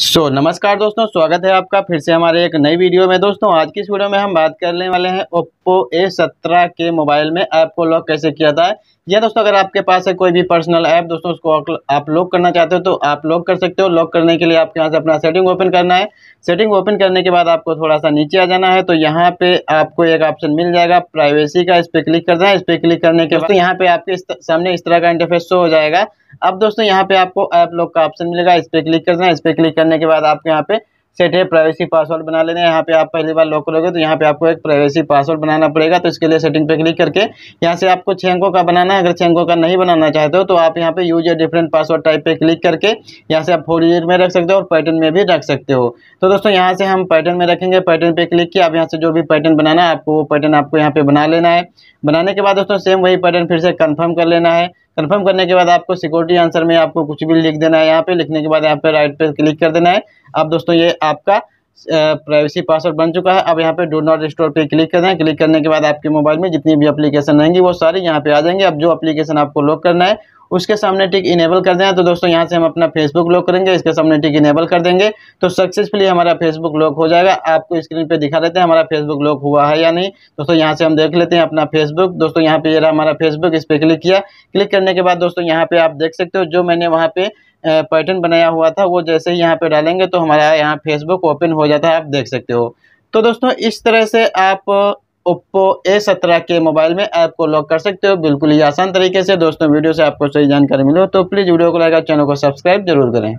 सो so, नमस्कार दोस्तों स्वागत है आपका फिर से हमारे एक नई वीडियो में दोस्तों आज की इस वीडियो में हम बात करने वाले हैं ओप्पो ए सत्रह के मोबाइल में ऐप को लॉक कैसे किया जाए या दोस्तों अगर आपके पास है कोई भी पर्सनल ऐप दोस्तों उसको आप लॉक करना चाहते हो तो आप लॉक कर सकते हो लॉक करने के लिए आपके यहाँ से अपना सेटिंग ओपन करना है सेटिंग ओपन करने के बाद आपको थोड़ा सा नीचे आ जाना है तो यहाँ पे आपको एक ऑप्शन मिल जाएगा प्राइवेसी का इस पर क्लिक करना है इस पर क्लिक करने के बाद यहाँ पे आपके सामने इस तरह का इंटरफेस शो हो जाएगा अब दोस्तों यहाँ पे आपको ऐप लॉक का ऑप्शन मिलेगा इस पर क्लिक करना है इस पर क्लिक करने के बाद आपके यहाँ पे सेट है प्राइवेसी पासवर्ड बना लेना है यहाँ पे आप पहली बार लॉक करोगे तो यहाँ पे आपको एक प्राइवेसी पासवर्ड बनाना पड़ेगा तो इसके लिए सेटिंग पे क्लिक करके यहाँ से आपको छः अंकों का बनाना है अगर छः अंकों का नहीं बनाना चाहते हो तो आप यहाँ पे यूज या डिफरेंट पासवर्ड टाइप पे क्लिक करके यहाँ से आप फोर डिजिट में रख सकते हो और पैटर्न में भी रख सकते हो तो दोस्तों यहाँ से हम पैटर्न में रखेंगे पैटर्न पर क्लिक किया आप यहाँ से जो भी पैटर्न बनाना है आपको वो पैटर्न आपको यहाँ पे बना लेना है बनाने के बाद दोस्तों सेम वही पैटर्न फिर से कन्फर्म कर लेना है कंफर्म करने के बाद आपको सिक्योरिटी आंसर में आपको कुछ भी लिख देना है यहाँ पे लिखने के बाद यहाँ पे राइट पे क्लिक कर देना है अब दोस्तों ये आपका प्राइवेसी पासवर्ड बन चुका है अब यहाँ पे डो नॉट स्टोर पे क्लिक करना है क्लिक करने के बाद आपके मोबाइल में जितनी भी अप्लीकेशन रहेंगी वो सारी यहाँ पे आ जाएंगे अब जो अप्लीकेशन आपको लॉक करना है उसके सामने टिक इनेबल कर देना तो दोस्तों यहाँ से हम अपना फेसबुक लॉक करेंगे इसके सामने टिक इनेबल कर देंगे तो सक्सेसफुली हमारा फेसबुक लॉक हो जाएगा आपको स्क्रीन पर दिखा देते हैं हमारा फेसबुक लॉक हुआ है या नहीं दोस्तों यहाँ से हम देख लेते हैं अपना फेसबुक दोस्तों यहाँ पे रहा हमारा फेसबुक इस पर क्लिक किया क्लिक करने के बाद दोस्तों यहाँ पे आप देख सकते हो जो मैंने वहाँ पे पैटर्न बनाया हुआ था वो जैसे ही यहाँ पे डालेंगे तो हमारा यहाँ फेसबुक ओपन हो जाता है आप देख सकते हो तो दोस्तों इस तरह से आप ओप्पो ए सत्रह के मोबाइल में ऐप को लॉक कर सकते हो बिल्कुल ही आसान तरीके से दोस्तों वीडियो से आपको सही जानकारी मिले तो प्लीज़ वीडियो को लाइक चैनल को सब्सक्राइब जरूर करें